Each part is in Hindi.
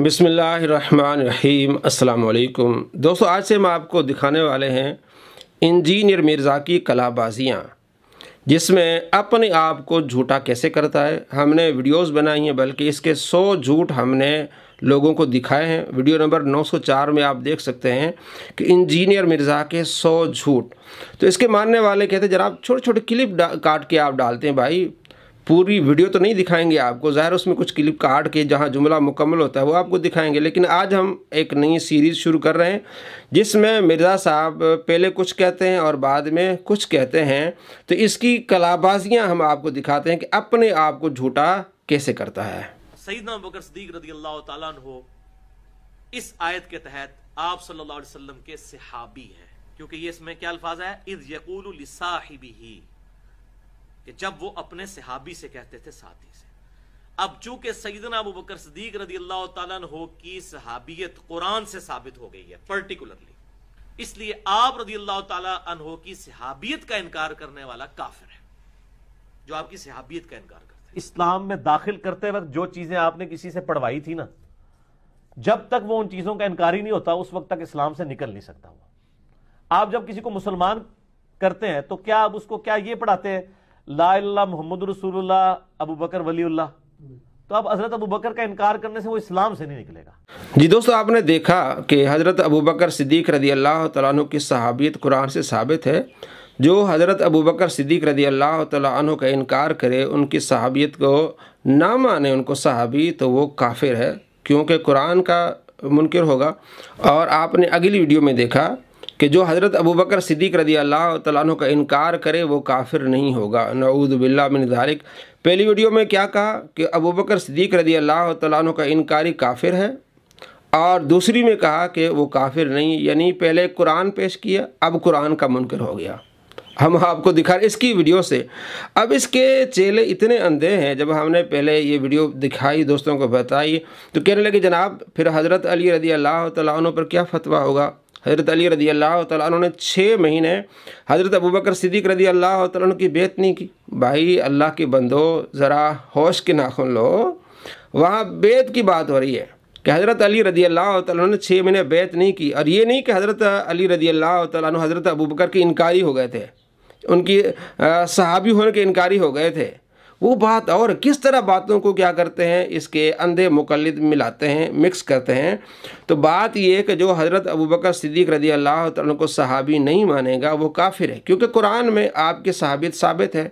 बिसमीम अल्लाम दोस्तों आज से हम आपको दिखाने वाले हैं इंजीनियर मिर्ज़ा की कलाबाजियाँ जिसमें अपने आप को झूठा कैसे करता है हमने वीडियोस बनाई हैं बल्कि इसके 100 झूठ हमने लोगों को दिखाए हैं वीडियो नंबर 904 में आप देख सकते हैं कि इंजीनियर मिर्ज़ा के 100 झूठ तो इसके मानने वाले कहते हैं जरा छोटे छोटे क्लिप काट के आप डालते हैं भाई पूरी वीडियो तो नहीं दिखाएंगे आपको ज़ाहिर उसमें कुछ क्लिप काट के जहाँ जुमला मुकम्मल होता है वो आपको दिखाएंगे लेकिन आज हम एक नई सीरीज़ शुरू कर रहे हैं जिसमें मिर्ज़ा साहब पहले कुछ कहते हैं और बाद में कुछ कहते हैं तो इसकी कलाबाजियाँ हम आपको दिखाते हैं कि अपने आप को झूठा कैसे करता है सईद बकर सदीक रदी अल्लाह तु इस आयत के तहत आप सल्ला अलैहि के सहाबी हैं क्योंकि ये इसमें क्या अल्फाज है इज यकूल साहिबी कि जब वो अपने सिहाबी से कहते थे साथी से अब चूंकि सईदना अबू बकर सदीक रदी अल्लाह तहो की सहाबियत कुरान से साबित हो गई है पर्टिकुलरली इसलिए आप रदी अल्लाह तहो की सहाबियत का इनकार करने वाला काफिर है जो आपकी सहाबियत का इनकार करते हैं इस्लाम में दाखिल करते वक्त जो चीजें आपने किसी से पढ़वाई थी ना जब तक वो उन चीजों का इनकार ही नहीं होता उस वक्त तक इस्लाम से निकल नहीं सकता वो आप जब किसी को मुसलमान करते हैं तो क्या आप उसको क्या ये पढ़ाते हैं ला मोहम्मद रसूलुल्लाह अबू बकर वलीउल्लाह तो अब हज़रत अबू बकर का इनकार करने से वो इस्लाम से नहीं निकलेगा जी दोस्तों आपने देखा कि हज़रत अबू बकर सिद्दीक रदी अल्लाह तु की सहाबियत कुरान से साबित है जो हज़रत अबू बकर सिद्दीक रदी अल्लाह तन का इनकार करे उनकी सहाबियत को ना माने उनको सहाबी तो वो काफिर है क्योंकि कुरान का मुनकर होगा और आपने अगली वीडियो में देखा कि जो हज़रत अबू बकर सिद्दीक रदी अल्लाह तु का इनकार करे वो काफिर नहीं होगा नऊदबिल्ला बिन धारिक पहली वीडियो में क्या कहा कि अबू बकर सिद्दीक रदी अल्लाह तु का इनकारी काफिर है और दूसरी में कहा कि वो काफिर नहीं यानी पहले कुरान पेश किया अब कुरान का मुनकर हो गया हम आपको दिखा रहे इसकी वीडियो से अब इसके चेले इतने अंधे हैं जब हमने पहले ये वीडियो दिखाई दोस्तों को बताई तो कहने लगे जनाब फिर हज़रत अली रदी अल्लाह तु पर क्या फतवा होगा हज़रत अली रदी अल्लाह तु ने छः महीने हज़रत अबू बकर सिद्दीक रदी अल्लाह तु की बेत नहीं की भाई अल्लाह के बंदो ज़रा होश के नाखुन लो वहाँ बेत की बात हो रही है कि हज़रत अली रदी अल्लाह तु ने छः महीने बेत नहीं की और ये नहीं कि हज़रत अली रदी अल्लाह तु हज़रत अबू बकर के इनकारी हो गए थे उनकी सहाबी होने के इनकारी हो गए थे वो बात और किस तरह बातों को क्या करते हैं इसके अंधे मुकलद मिलाते हैं मिक्स करते हैं तो बात यह कि जो हज़रत अबू बकर सिद्दीक रदी अल्लाह को सहाबी नहीं मानेगा वो काफिर है क्योंकि कुरान में आपके सहाबियत साबित है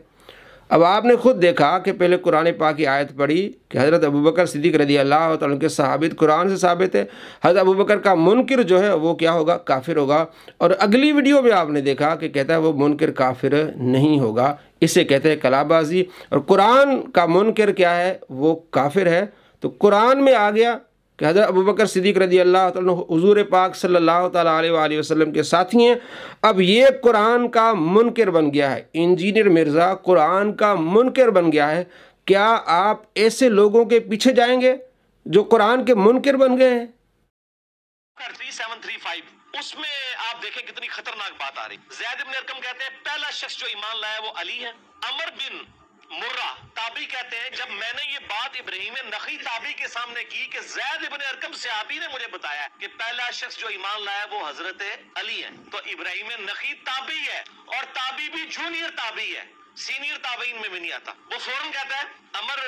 अब आपने खुद देखा कि पहले कुरान पाक की आयत पढ़ी कि हज़रत अबू बकर सिद्दीक रदी अल्लाह तन के सबित कुरान से साबित है हज़रत अबू बकर का मुनकर जो है वो क्या होगा काफिर होगा और अगली वीडियो में आपने देखा कि कहता है वो मुनकर काफिर नहीं होगा इसे कहते हैं कलाबाजी और कुरान का मुनकर क्या है वो काफिर है तो कुरान में आ गया कि हज़रत अबू बकर सिद्दीक रदी अल्लाह हजूर पाक सल्लल्लाहु अलैहि वसल्लम के साथी हैं अब ये कुरान का मुनकर बन गया है इंजीनियर मिर्ज़ा कुरान का मुनकर बन गया है क्या आप ऐसे लोगों के पीछे जाएंगे जो कुरान के मुनकर बन गए हैं उसमें आप देखें कितनी खतरनाक बात आ रही जैद कहते हैं पहला शख्स जो ईमान लाया वो अली है अमर बिन मुर्रा ताबी कहते हैं जब मैंने ये बात इब्राहिम नखी ताबी के सामने की कि जैद इबन अरकम सहाबी ने मुझे बताया कि पहला शख्स जो ईमान लाया वो हजरत अली है तो इब्राहिम नखी ताबी है और ताबी भी जूनियर ताबी है सीनियर ताबीन में भी नहीं आता वो फौरन कहता है अमर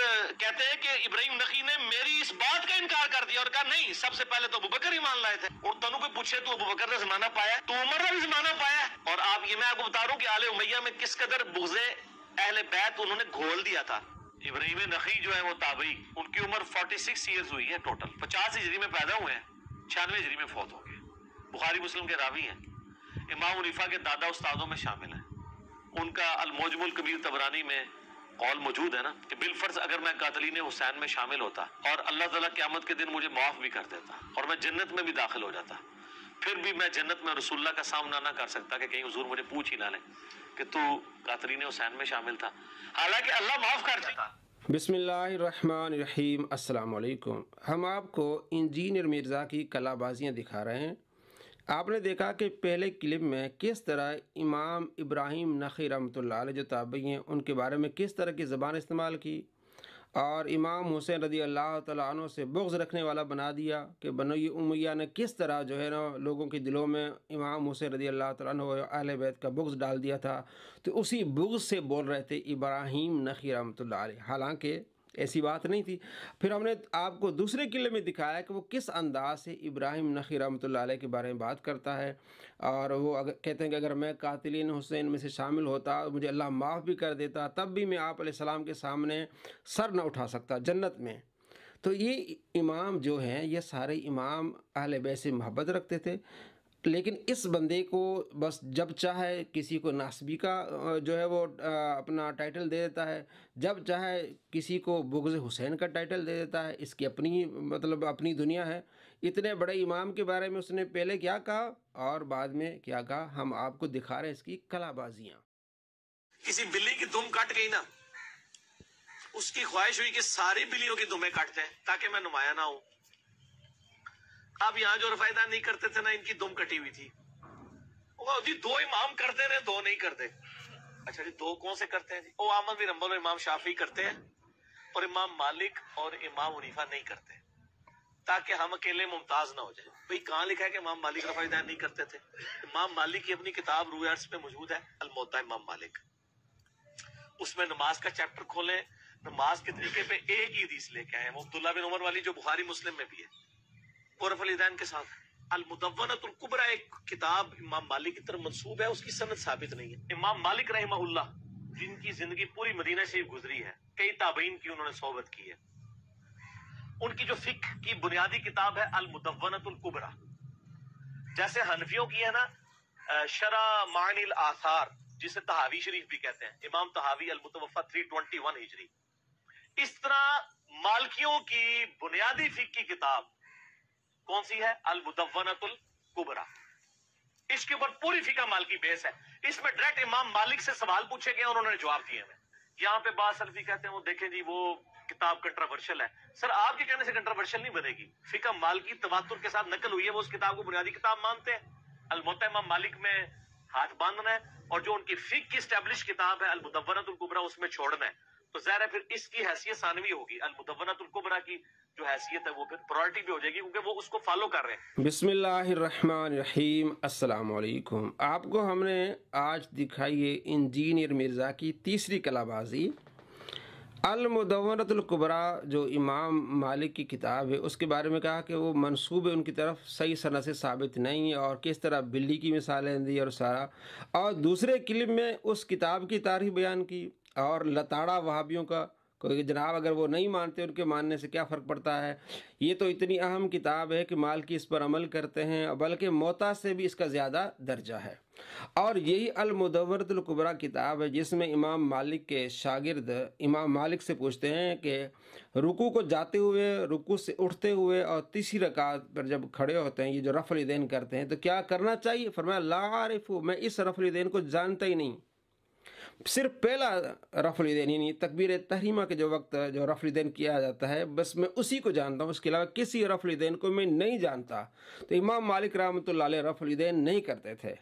कहते हैं कि इब्राहिम नखी ने मेरी इस बात का इनकार कर दिया और कहा नहीं सबसे पहले तो अबू बकर ही मान लाए थे और तनु को पूछे तू अबू बकर का जमाना पाया तू उमर का भी जमाना पाया और आप ये मैं आपको बता रहा हूँ कि आले उमैया में किस कदर बुगजे अहले बैत उन्होंने घोल दिया था इब्राहिम नखी जो है वो ताबई उनकी उम्र 46 सिक्स ईयर्स हुई है टोटल पचास हिजरी में पैदा हुए हैं छियानवे हिजरी में फौत हो गए बुखारी मुस्लिम के रावी हैं इमाम उनीफा के दादा उस्तादों में शामिल हैं उनका अलमोजमुल कबीर तबरानी में कौल मौजूद है ना कि बिलफर्ज अगर मैं कातलीन हुसैन में शामिल होता और अल्लाह ताला क्यामत के दिन मुझे माफ़ भी कर देता और मैं जन्नत में भी दाखिल हो जाता फिर भी मैं जन्नत में रसुल्ला का सामना ना कर सकता कि कहीं हजूर मुझे पूछ ही ना लें कि तू कातरीन हुसैन में शामिल था हालांकि अल्लाह माफ़ कर देता बसमीम असलकुम हम आपको इंजीनियर मिर्ज़ा की कलाबाजियाँ दिखा रहे हैं आपने देखा कि पहले क्लिप में किस तरह इमाम इब्राहिम नखी रमत जो ताबई हैं उनके बारे में किस तरह की ज़बान इस्तेमाल की और इमाम हुसैन रदी अल्लाह तु से बुग्ज़ रखने वाला बना दिया कि बनोई उमैया ने किस तरह जो है ना लोगों के दिलों में इमाम हुसैन रदी अल्लाह तु अहल बैत का बुग्ज़ डाल दिया था तो उसी बुग्ज़ से बोल रहे थे इब्राहिम नखी रमत हालांकि ऐसी बात नहीं थी फिर हमने आपको दूसरे किले में दिखाया कि वो किस अंदाज से इब्राहिम नखी रमत के बारे में बात करता है और वो अगर कहते हैं कि अगर मैं कातिलिन हुसैन में से शामिल होता मुझे अल्लाह माफ़ भी कर देता तब भी मैं आप सलाम के सामने सर न उठा सकता जन्नत में तो ये इमाम जो हैं ये सारे इमाम अहल बैसे मोहब्बत रखते थे लेकिन इस बंदे को बस जब चाहे किसी को नासबी का जो है वो अपना टाइटल दे देता है जब चाहे किसी को बुगज़ हुसैन का टाइटल दे देता है इसकी अपनी मतलब अपनी दुनिया है इतने बड़े इमाम के बारे में उसने पहले क्या कहा और बाद में क्या कहा हम आपको दिखा रहे हैं इसकी कलाबाजियाँ किसी बिल्ली की दुम काट गई ना उसकी ख्वाहिश हुई कि सारी बिल्लियों की दुमें काटते हैं ताकि मैं नुमाया ना हूं आप यहाँ जो रफायदा नहीं करते थे ना इनकी दुम कटी हुई थी जी दो इमाम करते रहे दो नहीं करते अच्छा जी दो कौन से करते हैं जी ओ आमद भी रंबल और इमाम शाफी करते हैं और इमाम मालिक और इमाम उनीफा नहीं करते ताकि हम अकेले मुमताज ना हो जाए भाई कहाँ लिखा है कि इमाम मालिक रफाजदान नहीं करते थे इमाम मालिक की अपनी किताब रू अर्स में मौजूद है अलमोता इमाम मालिक उसमें नमाज का चैप्टर खोले नमाज के तरीके पे एक ही हदीस लेके आए अब्दुल्ला बिन उमर वाली जो बुखारी मुस्लिम में भी है गौरफलीदैन के साथ अलमुदवनतुल्कुबरा एक किताब इमाम मालिक की तरफ मनसूब है उसकी सनत साबित नहीं है इमाम मालिक रही जिनकी जिंदगी पूरी मदीना से गुजरी है कई ताबीन की उन्होंने सोहबत की है उनकी जो फिक की बुनियादी किताब है अलमुदवनतुल्कुबरा जैसे हनफियों की है ना शरा मानिल आसार जिसे तहावी शरीफ भी कहते हैं इमाम तहावी अलमुतवफा थ्री ट्वेंटी वन हिजरी इस तरह मालकियों की बुनियादी फिक की किताब कौन सी है अल मुदवनतुल कुबरा इसके ऊपर पूरी फिका माल की बेस है इसमें डायरेक्ट इमाम मालिक से सवाल पूछे गए उन्होंने जवाब दिए हमें यहाँ पे बात सलफी कहते हैं वो देखें जी वो किताब कंट्रावर्शियल है सर आपके कहने से कंट्रावर्शियल नहीं बनेगी फिका माल की तबातुर के साथ नकल हुई है वो उस किताब को बुनियादी किताब मानते हैं अलमोत इमाम मालिक में हाथ बांधना है और जो उनकी फिक की स्टैब्लिश किताब है अलमुदवनतुल कुबरा उसमें छोड़ना है तो जहर है फिर इसकी हैसियत सानवी होगी अलमुदवनतुल कुबरा की जो हैसियत है वो फिर प्रायोरिटी भी हो जाएगी क्योंकि वो उसको फॉलो कर रहे हैं बिस्मिल्लाम अस्सलाम आपको हमने आज दिखाई है इंजीनियर मिर्ज़ा की तीसरी कलाबाजी अलमदवरतुल्कुबरा जो इमाम मालिक की किताब है उसके बारे में कहा कि वो मनसूबे उनकी तरफ सही सन से साबित नहीं है और किस तरह बिल्ली की मिसालें दी और सारा और दूसरे क्लिप में उस किताब की तारीफ बयान की और लताड़ा वहाबियों का क्योंकि जनाब अगर वो नहीं मानते उनके मानने से क्या फ़र्क पड़ता है ये तो इतनी अहम किताब है कि माल की इस पर अमल करते हैं बल्कि मोता से भी इसका ज़्यादा दर्जा है और यही अलमदवरतलकुबरा किताब है जिसमें इमाम मालिक के शागिर्द इमाम मालिक से पूछते हैं कि रुकू को जाते हुए रुकू से उठते हुए और तीसरी रकात पर जब खड़े होते हैं ये जो रफलदेन करते हैं तो क्या करना चाहिए फरमाया ला मैं इस रफलदेन को जानता ही नहीं सिर्फ पहला दिन यानी तकबीर तहरीमा के जो वक्त जो दिन किया जाता है बस मैं उसी को जानता हूँ उसके अलावा किसी दिन को मैं नहीं जानता तो इमाम मालिक रहमत ला दिन नहीं करते थे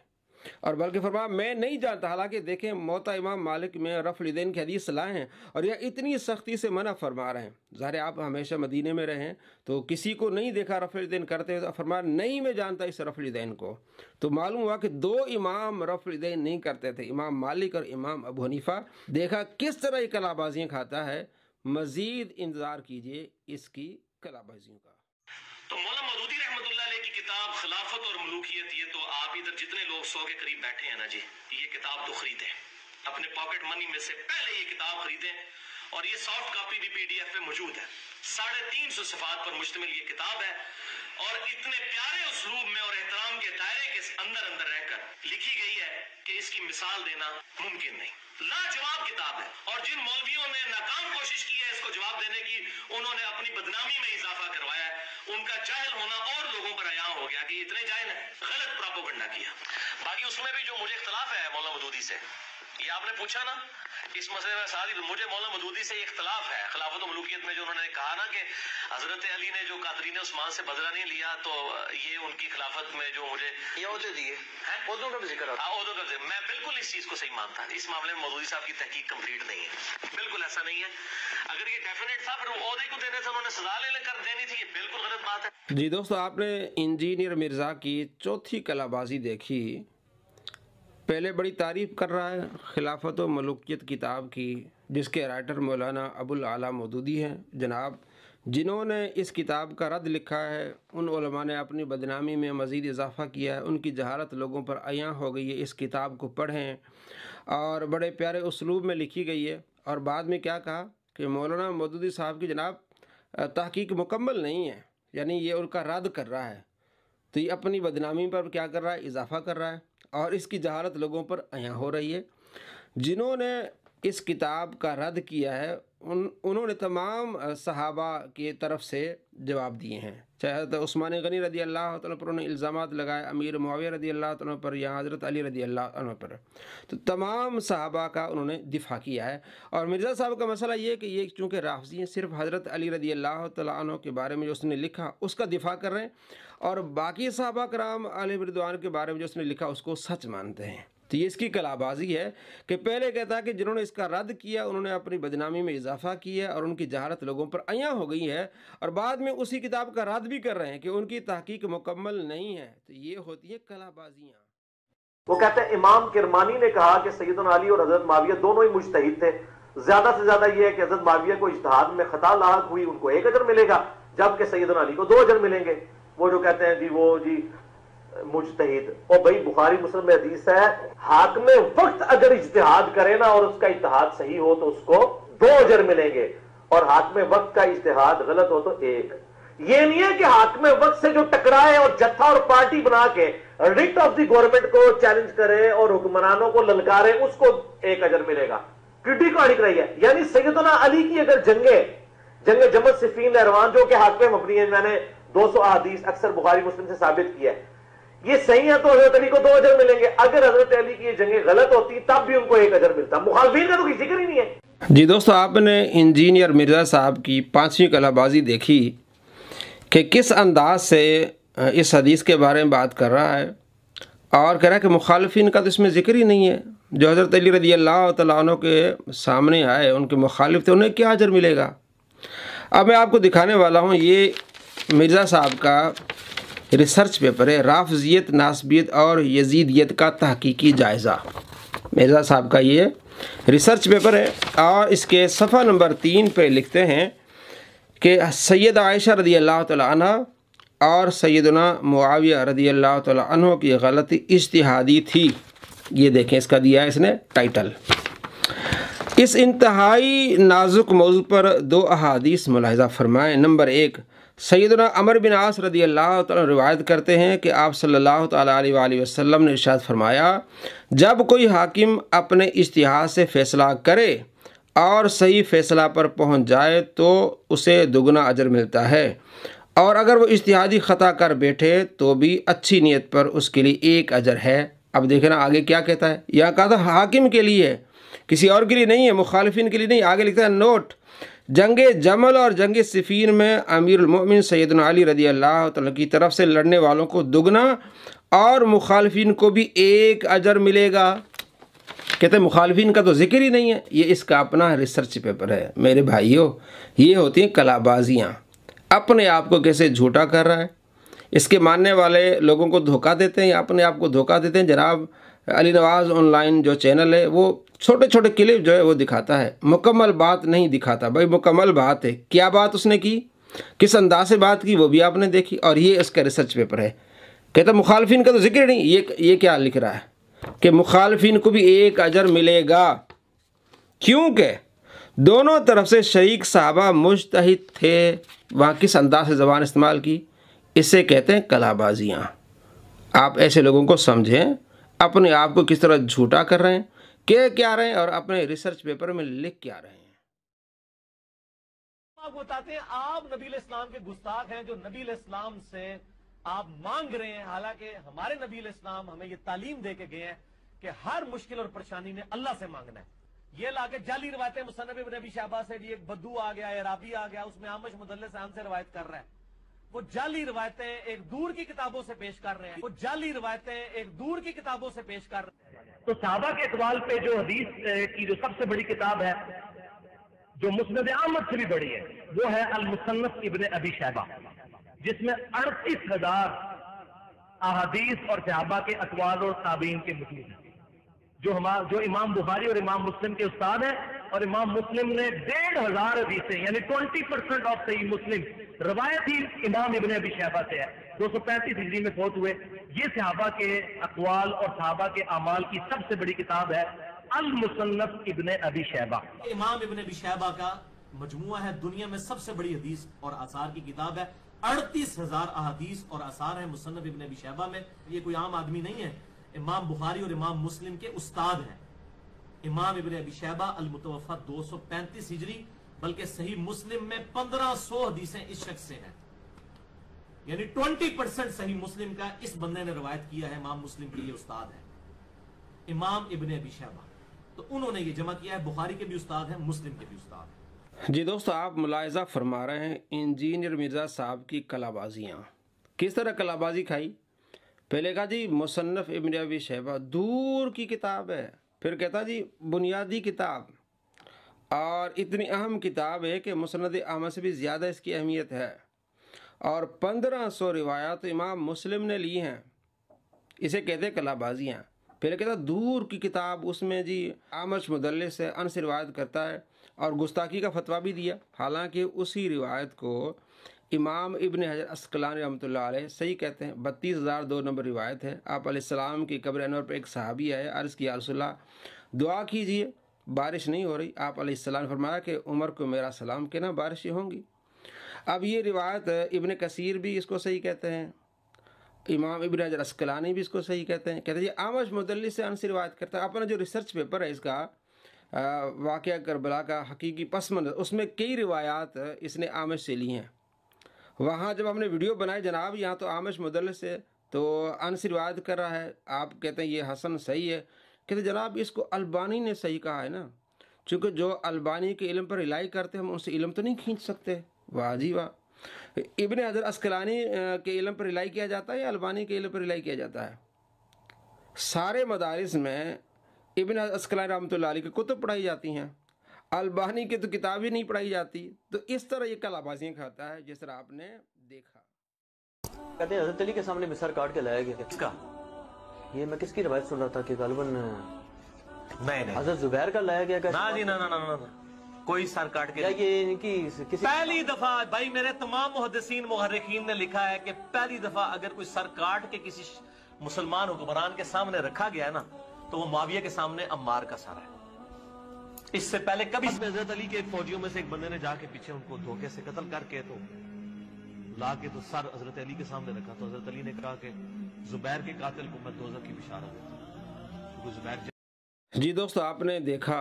और बल्कि फरमा मैं नहीं जानता हालांकि देखें मोता इमाम मालिक में रफलिदेन की हदीस लाए हैं और यह इतनी सख्ती से मना फरमा रहे हैं ज़ाहिर आप हमेशा मदीने में रहें तो किसी को नहीं देखा रफलिदेन करते तो फरमा नहीं मैं जानता इस रफलिदेन को तो मालूम हुआ कि दो इमाम रफलिदेन नहीं करते थे इमाम मालिक और इमाम अबू हनीफा देखा किस तरह ये कलाबाजियाँ खाता है मज़ीद इंतज़ार कीजिए इसकी कलाबाजियों का तो मौला मरूदी रहमत की किताब खिलाफत और मलूकियत ये तो आप इधर जितने लोग सौ के करीब बैठे हैं ना जी ये किताब तो खरीदे अपने पॉकेट मनी में से पहले ये किताब खरीदे और ये सॉफ्ट कॉपी भी पीडीएफ में मौजूद है साढ़े तीन सौ सफात पर मुश्तमिल ये किताब है और इतने प्यारे उस रूप में और एहतराम के दायरे के अंदर अंदर रहकर लिखी गई है कि इसकी मिसाल देना मुमकिन नहीं लाजवाब किताब है और जिन मौलवियों ने नाकाम कोशिश की है इसको जवाब देने की उन्होंने अपनी बदनामी में इजाफा करवाया है उनका जाहल होना और लोगों पर आया हो गया कि इतने जाहल है गलत प्रापोगंडा किया बाकी उसमें भी जो मुझे इख्तलाफ है मौला मदूदी से ये आपने पूछा ना इस मसले में सारी मुझे मौला मदूदी से इख्तलाफ है खिलाफत मलूकियत में जो उन्होंने कहा ना कि हजरत अली ने जो कादरीन उस्मान से बदला नहीं लिया तो ये उनकी खिलाफत में जो मुझे ये दिए का हाँ, जिक्र मैं बिल्कुल इस चीज को सही मानता इस मामले में मौदूदी साहब की तहकीक कंप्लीट नहीं है बिल्कुल ऐसा नहीं है अगर ये डेफिनेट था फिर अहदे को देने से उन्होंने सजा लेने कर देनी थी ये बिल्कुल गलत बात है जी दोस्तों आपने इंजीनियर मिर्ज़ा की चौथी कलाबाजी देखी पहले बड़ी तारीफ कर रहा है खिलाफत व मलुकियत किताब की जिसके राइटर मौलाना अबुल आला मौदूदी हैं जनाब जिन्होंने इस किताब का रद्द लिखा है उन उलमा ने अपनी बदनामी में मज़ीद इजाफ़ा किया है उनकी जहालत लोगों पर आया हो गई है इस किताब को पढ़ें और बड़े प्यारे उसलूब में लिखी गई है और बाद में क्या कहा कि मौलाना मदूदी साहब की जनाब तहकीक मुकम्मल नहीं है यानी ये उनका रद्द कर रहा है तो ये अपनी बदनामी पर क्या कर रहा है इजाफ़ा कर रहा है और इसकी जहारत लोगों पर आया हो रही है जिन्होंने इस किताब का रद्द किया है उन उन्होंने तमाम सहाबा के तरफ से जवाब दिए हैं चाहे तो उस्मान गनी रदी अल्लाह तन पर उन्होंने इल्ज़ाम लगाए अमीर मुआविया रदी अल्लाह तन पर या हज़रत अली रदी अल्लाह पर तो तमाम सहाबा का उन्होंने दिफा किया है और मिर्ज़ा साहब का मसला ये कि ये चूँकि राफजी हैं सिर्फ हज़रत अली रदी अल्लाह तु के बारे में जो उसने लिखा उसका दिफा कर रहे हैं और बाकी सहाबा कराम अली मरदवान के बारे में जो उसने लिखा उसको सच मानते हैं तो ये इसकी कलाबाजी है कि पहले कहता है कि जिन्होंने इसका रद्द किया उन्होंने अपनी बदनामी में इजाफा किया और उनकी जहारत लोगों पर अयाँ हो गई है और बाद में उसी किताब का रद्द भी कर रहे हैं कि उनकी तहकीक मुकम्मल नहीं है तो ये होती है कलाबाजियाँ वो कहते हैं इमाम किरमानी ने कहा कि सैदन अली और हजरत माविया दोनों ही मुश्तहिद थे ज्यादा से ज्यादा यह है कि हजरत माविया को इश्तहाद में खता लाक हुई उनको एक अजर मिलेगा जबकि सैदन अली को दो अजर मिलेंगे वो जो कहते हैं जी वो जी मुजतहिद और भाई बुखारी मुस्लिम में हदीस है हाकम वक्त अगर इजतहाद करे ना और उसका इतिहाद सही हो तो उसको दो अजर मिलेंगे और हाकम वक्त का इजतहाद गलत हो तो एक ये नहीं है कि हाकम वक्त से जो टकराए और जत्था और पार्टी बना के रिट ऑफ द गवर्नमेंट को चैलेंज करे और हुक्मरानों को ललकारे उसको एक अजर मिलेगा टिड्डी को अड़िक रही है यानी सैदना अली की अगर जंगे जंगे जमत सिफीन रहमान जो के हाथ में है मैंने दो सौ अहदीस अक्सर बुखारी मुस्लिम से साबित किया है ये सही है तो हजरत अली को दो अजर मिलेंगे अगर हजरत अली की ये जंगे गलत होती तब भी उनको एक अजर मिलता मुखालफी का तो कोई जिक्र ही नहीं है जी दोस्तों आपने इंजीनियर मिर्ज़ा साहब की पाँचवीं कलाबाजी देखी कि किस अंदाज से इस हदीस के बारे में बात कर रहा है और कह रहा है कि मुखालफिन का तो इसमें जिक्र ही नहीं है जो हज़रत अली रदी अल्लाह तु के सामने आए उनके मुखालिफ थे उन्हें क्या अजर मिलेगा अब मैं आपको दिखाने वाला हूँ ये मिर्ज़ा साहब का रिसर्च पेपर है राफजियत नासबियत और यजीदियत का तहकीकी जायज़ा मिर्ज़ा साहब का ये रिसर्च पेपर है और इसके सफ़ा नंबर तीन पे लिखते हैं कि सैद आयशा रदी अल्लाह तह और सैदना मुआविया रदी अल्लाह तह की गलती इजतहादी थी ये देखें इसका दिया है इसने टाइटल इस इंतहाई नाजुक मौजू पर दो अहादीस मुलाहजा फरमाएँ नंबर एक सैदना अमर बिन आस रदी अल्लाह रिवायत करते हैं कि आप सल्लल्लाहु सल्ला वसल्लम ने इशाद फरमाया जब कोई हाकिम अपने इश्तहा से फ़ैसला करे और सही फ़ैसला पर पहुंच जाए तो उसे दुगना अजर मिलता है और अगर वो इश्तहादी ख़ता कर बैठे तो भी अच्छी नीयत पर उसके लिए एक अजर है अब देखना आगे क्या कहता है यह कहा था हाकिम के लिए किसी और के लिए नहीं है मुखालफिन के लिए नहीं आगे लिखता है नोट जंग जमल और जंग सिफ़ीन में अमीरमिन सैदन अली रदी अल्लाह की तरफ से लड़ने वालों को दुगना और मुखालफिन को भी एक अजर मिलेगा कहते हैं मुखालफिन का तो जिक्र ही नहीं है ये इसका अपना रिसर्च पेपर है मेरे भाइयों ये होती हैं कलाबाजियाँ अपने आप को कैसे झूठा कर रहा है इसके मानने वाले लोगों को धोखा देते हैं अपने आप को धोखा देते हैं जनाब अली नवाज़ ऑनलाइन जो चैनल है वो छोटे छोटे क्लिप जो है वो दिखाता है मुकम्मल बात नहीं दिखाता भाई मुकम्मल बात है क्या बात उसने की किस अंदाज से बात की वो भी आपने देखी और ये इसका रिसर्च पेपर है कहता मुखालफिन का तो जिक्र नहीं ये ये क्या लिख रहा है कि मुखालफिन को भी एक अजर मिलेगा क्योंकि दोनों तरफ से शरीक साहबा मुश्तहिद थे वहाँ किस अंदाज से ज़बान इस्तेमाल की इसे कहते हैं कलाबाजियाँ आप ऐसे लोगों को समझें अपने आप को किस तरह झूठा कर रहे हैं के क्या रहे हैं और अपने रिसर्च पेपर में लिख क्या रहे हैं आप बताते हैं आप नबील इस्लाम के गुस्ताख हैं जो नबील इस्लाम से आप मांग रहे हैं हालांकि हमारे नबील इस्लाम हमें ये तालीम दे के गए हैं कि हर मुश्किल और परेशानी में अल्लाह से मांगना है ये लाके जाली रवायतें मुसनबी नबी शहबाज से भी एक बद्दू आ गया राबी आ गया उसमें आमश मुदल से आम से रवायत कर रहा है वो जाली रिवायतें एक दूर की किताबों से पेश कर रहे हैं वो जाली रिवायतें एक दूर की किताबों से पेश कर रहे हैं तो साहबा के इकबाल पे जो हदीस की जो सबसे बड़ी किताब है जो मुस्द आमद से भी बड़ी है वो है मुसन्नफ इबन अभी शहबा जिसमें अड़तीस हजार अहदीस और सहाबा के अकवाल और ताबीन के मुखलिफ हैं जो हमारा जो इमाम बुखारी और इमाम मुस्लिम के उस्ताद हैं और इमाम मुस्लिम ने डेढ़ हजार हदीसें यानी ट्वेंटी परसेंट ऑफ सही मुस्लिम रवायत ही इमाम इबन अबी शहबा से है दो सौ पैंतीस डिग्री में फोत हुए ये सहाबा के अकवाल और सहाबा के अमाल की सबसे बड़ी किताब है अल मुसन्नफ इबन अबी शहबा इमाम इबन अबी शहबा का मजमु है दुनिया में सबसे बड़ी हदीस और आसार की किताब है अड़तीस हजार अदीस और आसार है मुसन्नफ इबन अबी शहबा में ये कोई आम आदमी नहीं है इमाम बुखारी और इमाम मुस्लिम के उस्ताद हैं इमाम इबन अबी शहबा अलमुतवफ़ा दो सौ पैंतीस हिजरी बल्कि सही मुस्लिम में पंद्रह सौ हदीसें इस शख्स से हैं यानी ट्वेंटी परसेंट सही मुस्लिम का इस बंदे ने रवायत किया है इमाम मुस्लिम के लिए उस्ताद है इमाम इबन अबी शहबा तो उन्होंने ये जमा किया है बुखारी के भी उस्ताद हैं मुस्लिम के भी उस्ताद हैं जी दोस्तों आप मुलायजा फरमा रहे हैं इंजीनियर मिर्ज़ा साहब की कलाबाजियाँ किस तरह कलाबाजी खाई पहले कहा जी मुसनफ़ इमन अबी शहबा दूर की किताब है फिर कहता जी बुनियादी किताब और इतनी अहम किताब है कि मुसंद अहमद से भी ज़्यादा इसकी अहमियत है और पंद्रह सौ रिवायात तो इमाम मुस्लिम ने ली हैं इसे कहते कलाबाजियाँ फिर कहता दूर की किताब उसमें जी आमश मुदल से अनस रिवायत करता है और गुस्ताखी का फतवा भी दिया हालांकि उसी रिवायत को इमाम इबन हजर अस्कलान रमत सही कहते हैं बत्तीस हज़ार दो नंबर रिवायत है आप आसमाम की कब्र अनवर पर एक सहाबी आए अर्ज़ किया रसोल्ला दुआ कीजिए बारिश नहीं हो रही आप आसमाम फरमाया कि उमर को मेरा सलाम के ना ही होंगी अब ये रिवायत इबन कसीर भी इसको सही कहते हैं इमाम इबन हजर अस्कलानी भी इसको सही कहते हैं कहते हैं ये आमश मुदल से अनसी रिवायत करता है अपना जो रिसर्च पेपर है इसका वाक़ करबला का हकीकी पस मंजर उसमें कई रिवायात इसने आमश से ली हैं वहाँ जब हमने वीडियो बनाई जनाब यहाँ तो आमिश मुदल से तो आशीर्वाद कर रहा है आप कहते हैं ये हसन सही है कहते जनाब इसको अल्बानी ने सही कहा है ना चूँकि जो अल्बानी के इलम पर रिलाई करते हम उनसे इलम तो नहीं खींच सकते वाह जी वाह इबन हजर असकलानी के इलम पर रिलाई किया जाता है या अल्बानी के इलम पर रिलाई किया जाता है सारे मदारस में इबन अस्कलानी रहमत के कुतुब पढ़ाई जाती हैं अलबानी की तो किताब ही नहीं पढ़ाई जाती तो इस तरह ये कलाबाजियाँ खाता है जिस तरह आपने देखा कहते हैं हजरत अली के सामने मिसर काट के लाया गया किसका ये मैं किसकी रवायत सुन रहा था कि गालबन नहीं नहीं हजरत जुबैर का लाया गया ना जी ना ना ना ना, कोई सर काट के ये इनकी किसी पहली दफा भाई मेरे तमाम मुहदसिन मुहर्रकीन ने लिखा है कि पहली दफा अगर कोई सर काट के किसी मुसलमान हुक्मरान के सामने रखा गया है ना तो वो माविया के सामने अम्मार का सर है इससे पहले कभी हजरत अली के फौजियों में से एक बंदे ने जाके पीछे उनको धोखे से कत्ल करके तो ला के तो सर हजरत अली के सामने रखा तो हजरत अली ने कहा कि जुबैर के कातिल को मैं दोजक की बिशारा देता जुबैर जी दोस्तों आपने देखा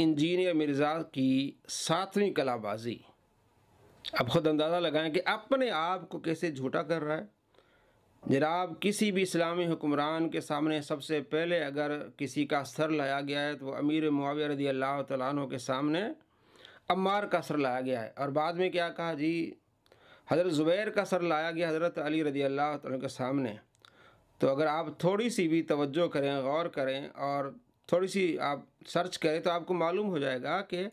इंजीनियर मिर्ज़ा की सातवीं कलाबाजी अब खुद अंदाज़ा लगाएं कि अपने आप को कैसे झूठा कर रहा है जनाब किसी भी इस्लामी हुक्मरान के सामने सबसे पहले अगर किसी का सर लाया गया है तो अमीर मुआविया रदी अल्लाह तु के सामने अम्मार का सर लाया गया है और बाद में क्या कहा जी हज़रत ज़ुबैर का सर लाया गया हज़रत अली रदी अल्लाह के सामने तो अगर आप थोड़ी सी भी तवज्जो करें गौर करें और थोड़ी सी आप सर्च करें तो आपको मालूम हो जाएगा कि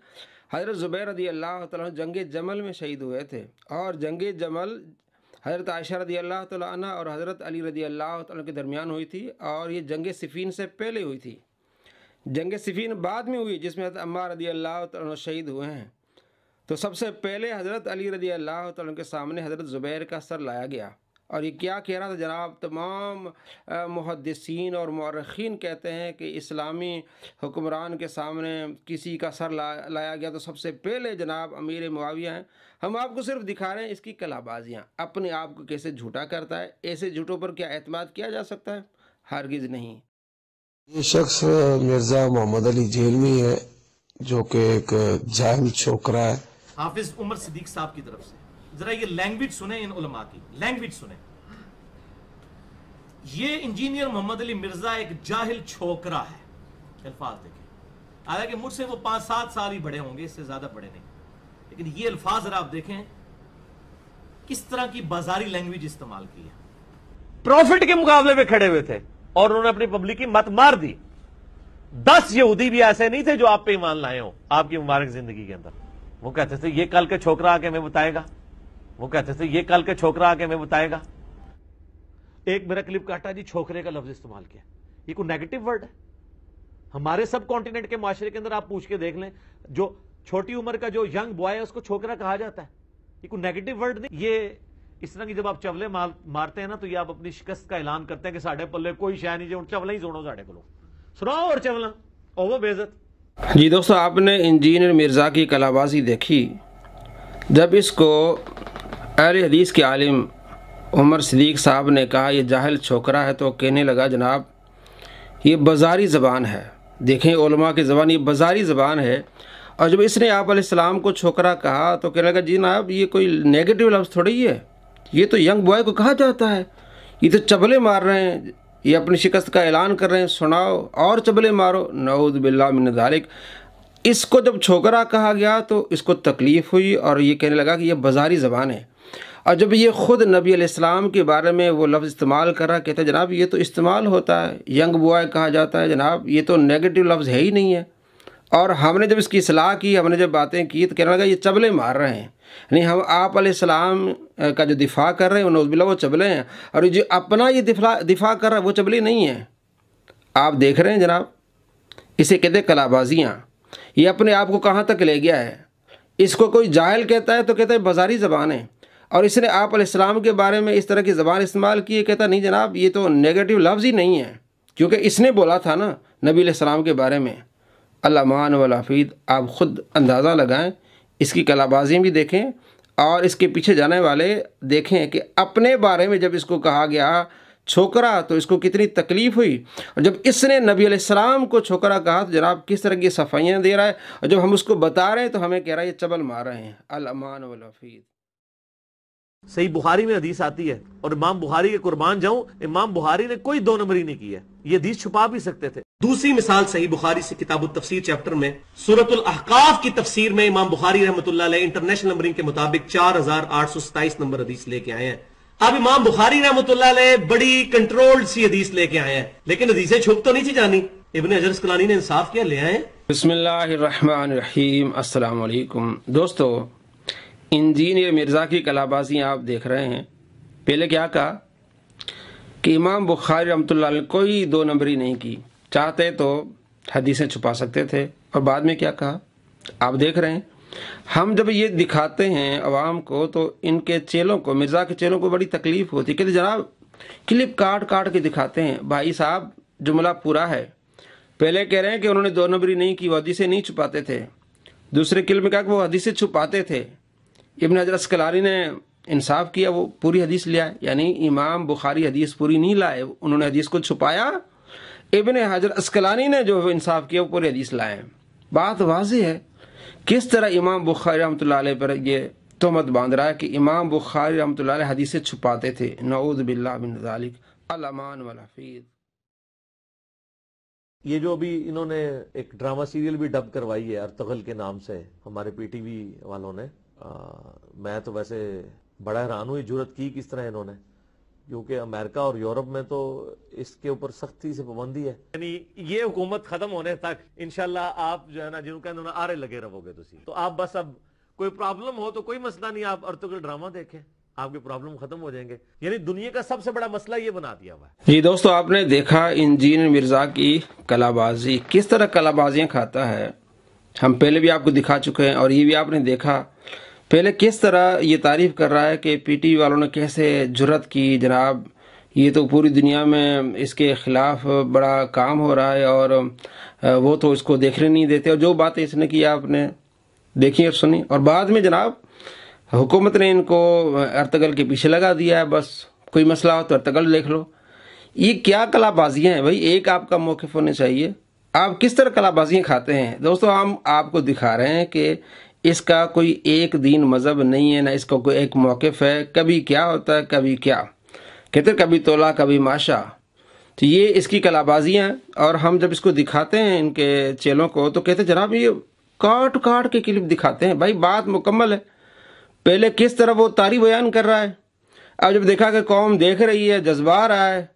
हज़रत ज़ुबैर रदी अल्लाह तंग जंग जमल में शहीद हुए थे और जंग जमल हज़रत आयशा रदी अल्लाह तना और हज़रत अली रदी अल्लाह के दरमियान हुई थी और ये जंग सिफ़ीन से पहले हुई थी जंग सिफ़ीन बाद में हुई जिसमें हज़रत अम्मा रदी अल्लाह शहीद हुए हैं तो सबसे पहले हज़रत अली रदी अल्लाह के सामने हज़रत ज़ुबैर का सर लाया गया और ये क्या कह रहा था जनाब तमाम मुहदसिन और मौरखीन कहते हैं कि इस्लामी हुक्मरान के सामने किसी का सर ला, लाया गया तो सबसे पहले जनाब अमीर मुआविया हैं हम आपको सिर्फ दिखा रहे हैं इसकी कलाबाजियाँ अपने आप को कैसे झूठा करता है ऐसे झूठों पर क्या अतमाद किया जा सकता है हरगिज नहीं ये शख्स मिर्ज़ा मोहम्मद अली जेलवी है जो कि एक जाहिल छोकरा है हाफिज उमर सिद्दीक साहब की तरफ से जरा ये लैंग्वेज सुने इन उलमा की लैंग्वेज सुने ये इंजीनियर मोहम्मद अली मिर्जा एक जाहिल छोकरा है अल्फाज देखे हालांकि मुझसे वो पांच सात साल ही बड़े होंगे इससे ज़्यादा बड़े नहीं लेकिन ये अल्फाज अगर आप देखें किस तरह की बाजारी लैंग्वेज इस्तेमाल की है प्रॉफिट के मुकाबले में खड़े हुए थे और उन्होंने अपनी पब्लिक की मत मार दी दस यहूदी भी ऐसे नहीं थे जो आप पे ईमान लाए हो आपकी मुबारक जिंदगी के अंदर वो कहते थे ये कल के छोकरा आके हमें बताएगा वो कहते थे ये कल के छोकरा आके हमें बताएगा एक मेरा क्लिप काटा जी छोकरे का लफ्ज इस्तेमाल किया ये कोई नेगेटिव वर्ड है हमारे सब कॉन्टिनेंट के माशरे के अंदर आप पूछ के देख लें जो छोटी उम्र का जो यंग बॉय है उसको छोकरा कहा जाता है ये कोई नेगेटिव वर्ड नहीं ये इस तरह की जब आप चवले मार, मारते हैं ना तो ये आप अपनी शिकस्त का ऐलान करते हैं कि साढ़े पल्ले कोई शह नहीं जो चवला ही जोड़ो साढ़े को सुनाओ और चवला और वो बेजत जी दोस्तों आपने इंजीनियर मिर्ज़ा की कलाबाजी देखी जब इसको अरे हदीस के आलिम उमर सदीक साहब ने कहा यह जाहिल छोकरा है तो कहने लगा जनाब ये बाजारी ज़बान है देखें ओलमा की ज़बान ये बाजारी ज़बान है और जब इसने आप आपलाम को छोकरा कहा तो कहने लगा जी नाब ये कोई नेगेटिव लफ्ज़ थोड़ी है ये तो यंग बॉय को कहा जाता है ये तो चबले मार रहे हैं ये अपनी शिकस्त का ऐलान कर रहे हैं सुनाओ और चबले मारो नऊद बिल्ला इसको जब छोकरा कहा गया तो इसको तकलीफ़ हुई और ये कहने लगा कि यह बाजारी ज़बान है और जब ये ख़ुद नबी इस्लाम के बारे में वो लफ्ज़ इस्तेमाल कर रहा कहते जनाब ये तो इस्तेमाल होता है यंग बॉय कहा जाता है जनाब ये तो नेगेटिव लफ्ज़ है ही नहीं है और हमने जब इसकी सलाह की हमने जब बातें की तो कहने लगा ये चबले मार रहे हैं यानी हम आप सलाम का जो दिफा कर रहे हैं नौजबिल्ला वो चबले हैं और जो अपना ये दिफा दिफा कर रहा है वो चबली नहीं है आप देख रहे हैं जनाब इसे कहते कलाबाजियाँ ये अपने आप को कहाँ तक ले गया है इसको कोई जाहल कहता है तो कहते हैं बाजारी ज़बान है और इसने आप इस्लाम के बारे में इस तरह की ज़बान इस्तेमाल की कहता नहीं जनाब ये तो नेगेटिव लफ्ज़ ही नहीं है क्योंकि इसने बोला था ना नबी सलाम के बारे में अल्लाह महान आप ख़ुद अंदाज़ा लगाएं इसकी कलाबाजी भी देखें और इसके पीछे जाने वाले देखें कि अपने बारे में जब इसको कहा गया छोकरा तो इसको कितनी तकलीफ़ हुई और जब इसने नबी सलाम को छोकरा कहा तो जनाब किस तरह की सफाइयाँ दे रहा है और जब हम उसको बता रहे हैं तो हमें कह रहा है ये चबल मार रहे हैं अलमान वलफीद सही बुहारी में हदीस आती है और इमाम बुहारी के कुर्बान जाऊं इमाम बुहारी ने कोई दो नंबरी नहीं की है ये हदीस छुपा भी सकते थे दूसरी मिसाल सही बुखारी से किताब तफसीर चैप्टर में सूरत अहकाफ की तफसीर में इमाम बुखारी रहमतुल्लाह इंटरनेशनल नंबरिंग के मुताबिक चार हजार आठ सौ सताइस नंबर हदीस लेके आए हैं अब इमाम बुखारी रहमतुल्लाह बड़ी कंट्रोल्ड सी हदीस लेके आए हैं लेकिन हदीसें छुप तो नहीं थी जानी इबन अजर स्कलानी ने इंसाफ किया ले आए बिस्मिल्लाम दोस्तों इंजीनियर मिर्ज़ा की कलाबाजी आप देख रहे हैं पहले क्या कहा कि इमाम बुखारी रमत कोई दो नंबरी नहीं की चाहते तो हदीसें छुपा सकते थे और बाद में क्या कहा आप देख रहे हैं हम जब ये दिखाते हैं आवाम को तो इनके चेलों को मिर्ज़ा के चेलों को बड़ी तकलीफ़ होती है कहते जनाब क्लिप काट काट के दिखाते हैं भाई साहब जुमला पूरा है पहले कह रहे हैं कि उन्होंने दो नंबरी नहीं की वो हदीसें नहीं छुपाते थे दूसरे किल में कहा कि वो हदीसें छुपाते थे इबन हजरत कलारी ने इंसाफ किया वो पूरी हदीस लिया यानी इमाम बुखारी हदीस पूरी नहीं लाए उन्होंने हदीस को छुपाया इबन हजर अस्कलानी ने जो इंसाफ किया वो पूरी हदीस लाए बात वाज है किस तरह इमाम बुखारी रमत पर यह तोहमत बांध रहा है कि इमाम बुखारी रहमत हदीसें छुपाते थे नऊद बिल्लामान अलामान ये जो अभी इन्होंने एक ड्रामा सीरियल भी डब करवाई है अरतगल के नाम से हमारे पीटीवी वालों ने आ, मैं तो वैसे बड़ा हैरान हुई जरूरत की किस तरह इन्होंने क्योंकि अमेरिका और यूरोप में तो इसके ऊपर सख्ती से पाबंदी है यानी ये हुकूमत खत्म होने तक इनशाला आप जो है ना जिनको कहते हैं आरे लगे रहोगे तो आप बस अब कोई प्रॉब्लम हो तो कोई मसला नहीं आप अर्तुगल ड्रामा देखें आपके प्रॉब्लम खत्म हो जाएंगे यानी दुनिया का सबसे बड़ा मसला ये बना दिया हुआ है जी दोस्तों आपने देखा इंजीनियर मिर्जा की कलाबाजी किस तरह कलाबाजियां खाता है हम पहले भी आपको दिखा चुके हैं और ये भी आपने देखा पहले किस तरह ये तारीफ कर रहा है कि पीटी वालों ने कैसे जरूरत की जनाब ये तो पूरी दुनिया में इसके खिलाफ बड़ा काम हो रहा है और वो तो इसको देखने नहीं देते और जो बातें इसने की आपने देखी और सुनी और बाद में जनाब हुकूमत ने इनको अर्तगल के पीछे लगा दिया है बस कोई मसला हो तो अर्तगल देख लो ये क्या कलाबाजियाँ हैं भाई एक आपका मौकफ़ होने चाहिए आप किस तरह कलाबाजियाँ खाते हैं दोस्तों हम आपको दिखा रहे हैं कि इसका कोई एक दीन मज़हब नहीं है ना इसका कोई एक मौक़ है कभी क्या होता है कभी क्या कहते कभी तोला कभी माशा तो ये इसकी कलाबाजियाँ हैं और हम जब इसको दिखाते हैं इनके चेलों को तो कहते जनाब ये काट काट के क्लिप दिखाते हैं भाई बात मुकम्मल है पहले किस तरह वो तारी बयान कर रहा है अब जब देखा कि कौम देख रही है जज्बा रहा है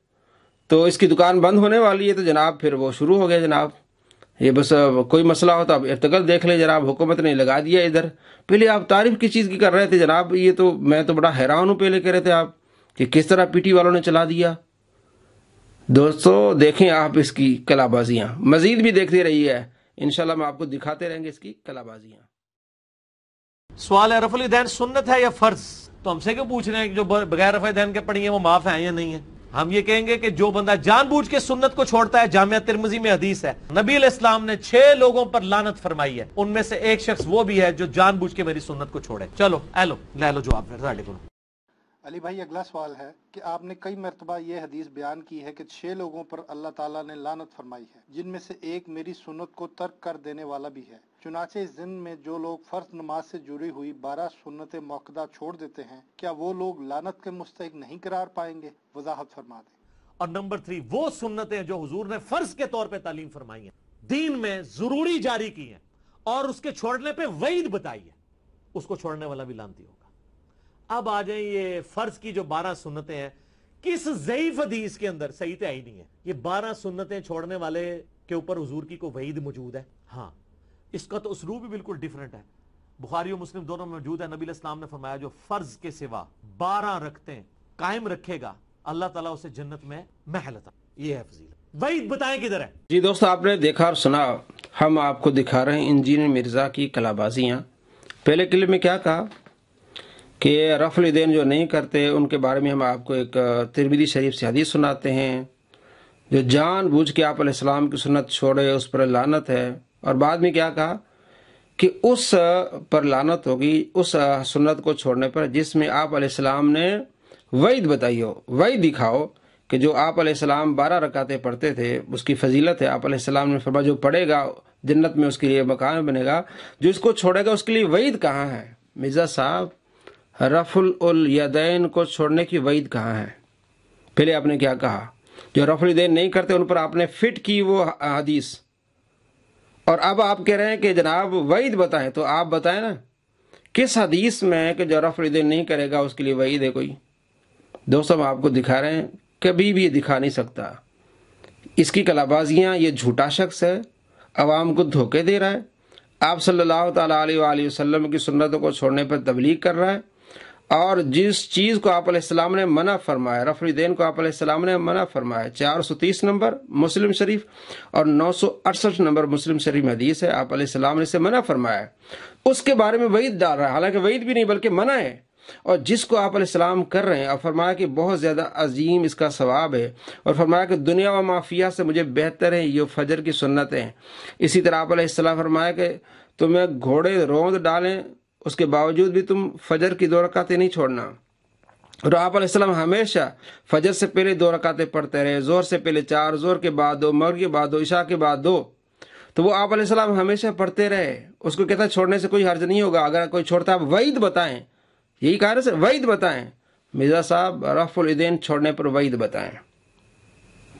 तो इसकी दुकान बंद होने वाली है तो जनाब फिर वो शुरू हो गया जनाब ये बस कोई मसला हो तो आप इर्तगल देख लें जनाब हुकूमत ने लगा दिया इधर पहले आप तारीफ किस चीज़ की कर रहे थे जनाब ये तो मैं तो बड़ा हैरान हूँ पहले कह रहे थे आप कि किस तरह पीटी वालों ने चला दिया दोस्तों देखें आप इसकी कलाबाजियाँ मज़ीद भी देखते रहिए इन मैं आपको दिखाते रहेंगे इसकी कलाबाजियाँ सवाल है रफुल सुन्नत है या फ़र्ज तो हमसे क्यों पूछ रहे हैं जो बगैर रफल दैन के पढ़ी है वो माफ़ है या नहीं है हम ये कहेंगे कि जो बंदा जानबूझ के सुन्नत को छोड़ता है जामिया तिरमजी में हदीस है नबी इस्लाम ने छह लोगों पर लानत फरमाई है उनमें से एक शख्स वो भी है जो जान के मेरी सुन्नत को छोड़े चलो एलो लो, लो जवाब फिर अली भाई अगला सवाल है कि आपने कई मरतबा ये हदीस बयान की है कि छह लोगों पर अल्लाह ताला ने लानत फरमाई है जिनमें से एक मेरी सुनत को तर्क कर देने वाला भी है चुनाचे इस दिन में जो लोग फर्ज नमाज से जुड़ी हुई बारह सुनत मौकदा छोड़ देते हैं क्या वो लोग लानत के मुस्तक नहीं करार पाएंगे वजाहत फरमा दें और नंबर थ्री वो सुन्नतें जो हजूर ने फर्ज के तौर पर तालीम फरमाई है दीन में जरूरी जारी की है और उसके छोड़ने पर वईद बताई है उसको छोड़ने वाला भी लानती होगा अब आ जाए ये फर्ज की जो बारह सुन्नतें हैं किस जईफ अदीस के अंदर सही तो आई नहीं है ये बारह सुन्नतें छोड़ने वाले के ऊपर हजूर की को वईद मौजूद है हाँ इसका तो उसलूब भी बिल्कुल डिफरेंट है बुखारी और मुस्लिम दोनों में मौजूद है नबी इस्लाम ने फरमाया जो फर्ज के सिवा बारह रखते हैं कायम रखेगा अल्लाह तला उसे जन्नत में महलता ये है फजील वही बताएं किधर है जी दोस्तों आपने देखा और सुना हम आपको दिखा रहे हैं इंजीनियर मिर्जा की कलाबाजियाँ पहले किले में क्या कहा कि रफल देन जो नहीं करते उनके बारे में हम आपको एक तिरमिदी शरीफ से हदीस सुनाते हैं जो जान बूझ के आप की सुन्नत छोड़े उस पर लानत है और बाद में क्या कहा कि उस पर लानत होगी उस सुन्नत को छोड़ने पर जिसमें आप आपलाम ने वैद बताई हो वही दिखाओ कि जो आप आपलाम बारह रकाते पढ़ते थे उसकी फजीलत है आप आपलाम ने फरमा जो पढ़ेगा जन्नत में उसके लिए मकान बनेगा जो इसको छोड़ेगा उसके लिए वईद कहाँ है मिर्ज़ा साहब रफुल उल यदैन को छोड़ने की वईद कहाँ है पहले आपने क्या कहा जो रफुल यदैन नहीं करते उन पर आपने फिट की वो हदीस और अब आप कह रहे हैं कि जनाब वईद बताएं तो आप बताएं ना किस हदीस में है कि जो रफरीदीन नहीं करेगा उसके लिए वईद है कोई दोस्तों हम आपको दिखा रहे हैं कभी भी ये दिखा नहीं सकता इसकी कलाबाजियाँ ये झूठा शख्स है आवाम को धोखे दे रहा है आप सल्लल्लाहु अलैहि वसल्लम की सुन्नतों को छोड़ने पर तबलीग कर रहा है और जिस चीज को आप सलाम ने मना फरमाया रफरी देन को आप सलाम ने मना फरमाया चार सौ तीस नंबर मुस्लिम शरीफ और नौ सौ अड़सठ नंबर मुस्लिम शरीफ हदीस है आप सलाम ने इसे मना फरमाया उसके बारे में वईद डाल रहा है हालांकि वईद भी नहीं बल्कि मना है और जिसको आप सलाम कर रहे हैं और फरमाया कि बहुत ज़्यादा अजीम इसका सवाब है और फरमाया कि दुनिया व माफिया से मुझे बेहतर है ये फजर की सुन्नतें इसी तरह आप फरमाया कि तुम्हें घोड़े रोंद डालें उसके बावजूद भी तुम फजर की दो रकातें नहीं छोड़ना और आप हमेशा फजर से पहले दो रकातें पढ़ते रहे जोर से पहले चार जोर के बाद दो मगर के बाद दो ईशा के बाद दो तो वो आप हमेशा पढ़ते रहे उसको कहता छोड़ने से कोई हर्ज नहीं होगा अगर कोई छोड़ता आप वईद बताएं यही कहा ना वईद बताएं मिर्जा साहब रफुलदेन छोड़ने पर वईद बताएं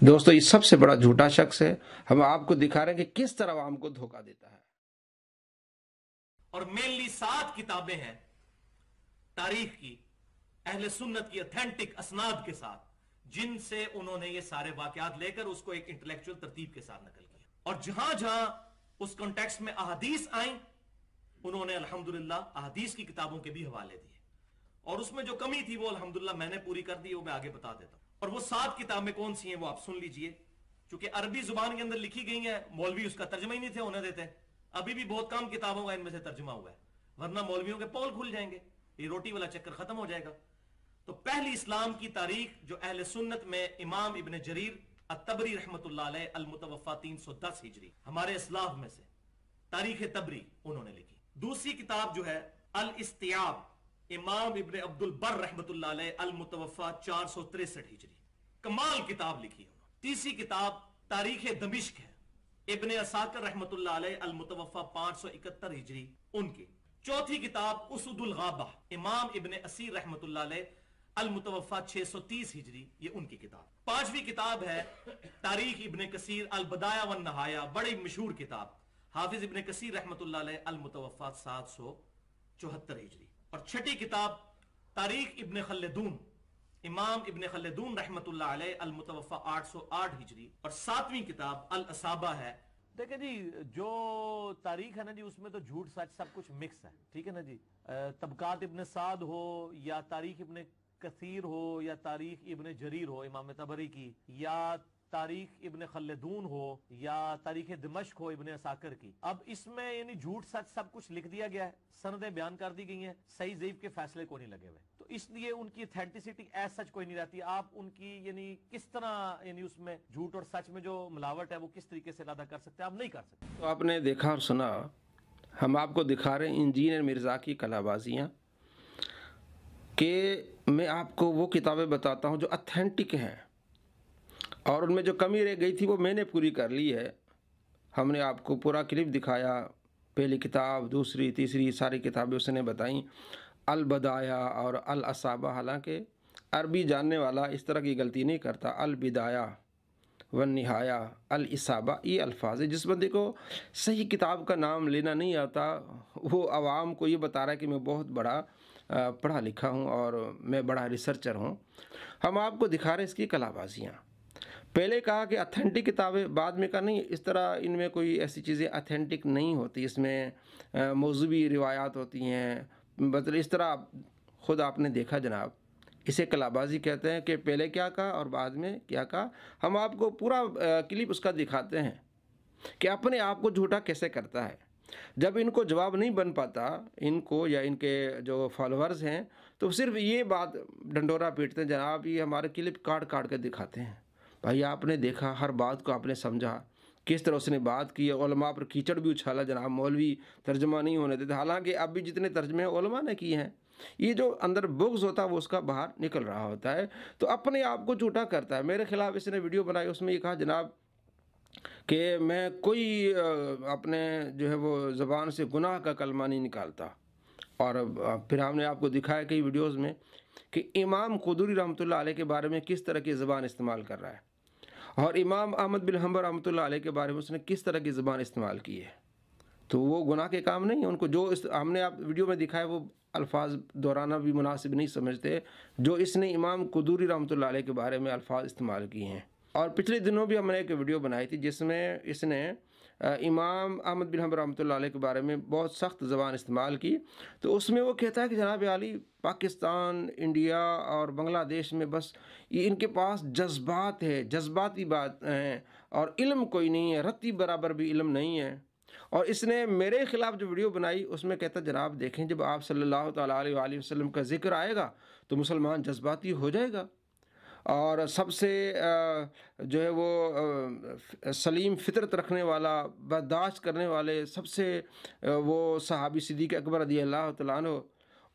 दोस्तों ये सबसे बड़ा झूठा शख्स है हम आपको दिखा रहे हैं कि किस तरह हमको धोखा देता है और मेनली सात किताबें हैं तारीख की अहल सुन्नत की अथेंटिक असनाद के साथ जिनसे उन्होंने ये सारे वाकयात लेकर उसको एक इंटेलेक्चुअल तरतीब के साथ नकल किया और जहां जहां उस कॉन्टेक्स्ट में अहदीस आई उन्होंने अल्हम्दुलिल्लाह अहदीस की किताबों के भी हवाले दिए और उसमें जो कमी थी वो अल्हम्दुलिल्लाह मैंने पूरी कर दी वो मैं आगे बता देता हूं और वो सात किताबें कौन सी हैं वो आप सुन लीजिए क्योंकि अरबी जुबान के अंदर लिखी गई है मौलवी उसका तर्जमा ही नहीं थे उन्हें देते अभी भी बहुत कम किताबों का इनमें से तर्जुमा हुआ है वरना मौलवियों के पोल खुल जाएंगे ये रोटी वाला चक्कर खत्म हो जाएगा तो पहली इस्लाम की तारीख जो अहल सुन्नत में इमाम इबन जरीर अतबरी रहमत अलमुतवफ़ा तीन सौ दस हिजरी हमारे इस्लाम में से तारीख तबरी उन्होंने लिखी दूसरी किताब जो है अल इस्तियाब इमाम इबन अब्दुल बर रहमत अलमुतवफ़ा चार सौ तिरसठ हिजरी कमाल किताब लिखी है उन्होंने तीसरी किताब तारीख दमिश्क है इबन असाकर रहमत अलमतवफा पांच सौ इकहत्तर हिजरी उनकी चौथी किताब उसदुल गाबा इमाम इबन असीर रहमत अलमतवफा छह सौ तीस हिजरी ये उनकी किताब पांचवी किताब है तारीख इबन कसीर अलबदाया व नहाया बड़ी मशहूर किताब हाफिज इबन कसीर रहमत अलमतवफा सात सौ चौहत्तर हिजरी और छठी किताब तारीख इबन खलदून इमाम इबन खलदून अलमतवफा आठ सौ आठ हिजरी और सातवीं किताब अल असाबा है देखे जी जो तारीख है ना जी उसमें तो झूठ सच सब कुछ मिक्स है ठीक है ना जी तबकात इबन साद हो या तारीख इबन कसीर हो या तारीख इबन जरीर हो इमाम तबरी की या तारीख इबन खलदून हो या तारीख दमश्क हो इबन असाकर की अब इसमें यानी झूठ सच सब कुछ लिख दिया गया है सनदें बयान कर दी गई हैं सही जईब के फैसले को नहीं लगे हुए तो इसलिए उनकी अथेंटिसिटी एज सच कोई नहीं रहती आप उनकी यानी किस तरह यानी उसमें झूठ और सच में जो मिलावट है वो किस तरीके से अदा कर सकते हैं आप नहीं कर सकते तो आपने देखा और सुना हम आपको दिखा रहे हैं इंजीनियर मिर्ज़ा की कलाबाजियाँ के मैं आपको वो किताबें बताता हूँ जो अथेंटिक हैं और उनमें जो कमी रह गई थी वो मैंने पूरी कर ली है हमने आपको पूरा क्लिप दिखाया पहली किताब दूसरी तीसरी सारी किताबें उसने बताई अलबदाया और अलसाबा हालांकि अरबी जानने वाला इस तरह की गलती नहीं करता अलबिदाया व नहाया अलसाबा ये अल्फाज है जिस बंदे को सही किताब का नाम लेना नहीं आता वो आवाम को ये बता रहा है कि मैं बहुत बड़ा पढ़ा लिखा हूँ और मैं बड़ा रिसर्चर हूँ हम आपको दिखा रहे हैं इसकी कलाबाजियाँ पहले कहा कि अथेंटिक किताबें बाद में कहा नहीं इस तरह इनमें कोई ऐसी चीज़ें अथेंटिक नहीं होती इसमें मौजूबी रिवायात होती हैं मतलब इस तरह खुद आपने देखा जनाब इसे कलाबाजी कहते हैं कि पहले क्या कहा और बाद में क्या कहा हम आपको पूरा क्लिप उसका दिखाते हैं कि अपने आप को झूठा कैसे करता है जब इनको जवाब नहीं बन पाता इनको या इनके जो फॉलोअर्स हैं तो सिर्फ ये बात डंडोरा पीटते हैं जनाब ये हमारे क्लिप काट काट कर दिखाते हैं भाई आपने देखा हर बात को आपने समझा किस तरह उसने बात की है पर कीचड़ भी उछाला जनाब मौलवी तर्जमा नहीं होने देते हालांकि अब भी जितने तर्जमे ओलमा ने किए हैं ये जो अंदर बुग्स होता है वो उसका बाहर निकल रहा होता है तो अपने आप को झूठा करता है मेरे खिलाफ इसने वीडियो बनाई उसमें ये कहा जनाब कि मैं कोई अपने जो है वो ज़बान से गुनाह का कलमा नहीं निकालता और फिर हमने आपको दिखाया कई वीडियोज़ में कि इमाम क़दूरी रहमत के बारे में किस तरह की ज़बान इस्तेमाल कर रहा है और इमाम अहमद बिन हम्बर रहमत आल के बारे में उसने किस तरह की ज़बान इस्तेमाल की है तो वो गुनाह के काम नहीं है उनको जो इस हमने आप वीडियो में दिखाया वो अल्फाज दोहराना भी मुनासिब नहीं समझते जो इसने इमाम कदूरी रहमत आल के बारे में अल्फाज इस्तेमाल किए हैं और पिछले दिनों भी हमने एक वीडियो बनाई थी जिसमें इसने इमाम अहमद बिन हम रहमत के बारे में बहुत सख्त ज़बान इस्तेमाल की तो उसमें वो कहता है कि जनाब अली पाकिस्तान इंडिया और बांग्लादेश में बस ये इनके पास जज्बात है जज्बाती बात हैं और इल्म कोई नहीं है रत्ती बराबर भी इल्म नहीं है और इसने मेरे ख़िलाफ़ जो वीडियो बनाई उसमें कहता जनाब देखें जब आप सल्ला वसम का जिक्र आएगा तो मुसलमान जज्बाती हो जाएगा और सबसे जो है वो सलीम फितरत रखने वाला बर्दाश्त करने वाले सबसे वो सहाबी सिद्दीक अकबर रदी अल्लाह तु